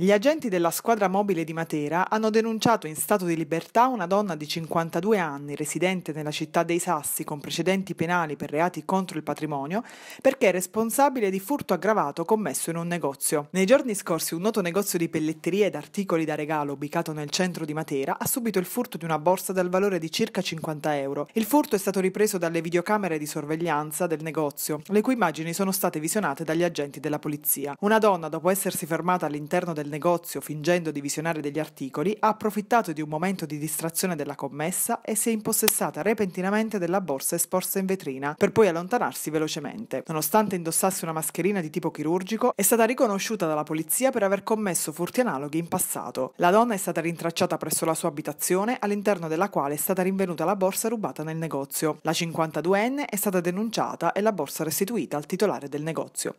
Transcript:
Gli agenti della squadra mobile di Matera hanno denunciato in stato di libertà una donna di 52 anni residente nella città dei Sassi con precedenti penali per reati contro il patrimonio perché è responsabile di furto aggravato commesso in un negozio. Nei giorni scorsi un noto negozio di pelletterie ed articoli da regalo ubicato nel centro di Matera ha subito il furto di una borsa dal valore di circa 50 euro. Il furto è stato ripreso dalle videocamere di sorveglianza del negozio, le cui immagini sono state visionate dagli agenti della polizia. Una donna, dopo essersi fermata all'interno del negozio fingendo di visionare degli articoli, ha approfittato di un momento di distrazione della commessa e si è impossessata repentinamente della borsa esposta in vetrina, per poi allontanarsi velocemente. Nonostante indossasse una mascherina di tipo chirurgico, è stata riconosciuta dalla polizia per aver commesso furti analoghi in passato. La donna è stata rintracciata presso la sua abitazione, all'interno della quale è stata rinvenuta la borsa rubata nel negozio. La 52enne è stata denunciata e la borsa restituita al titolare del negozio.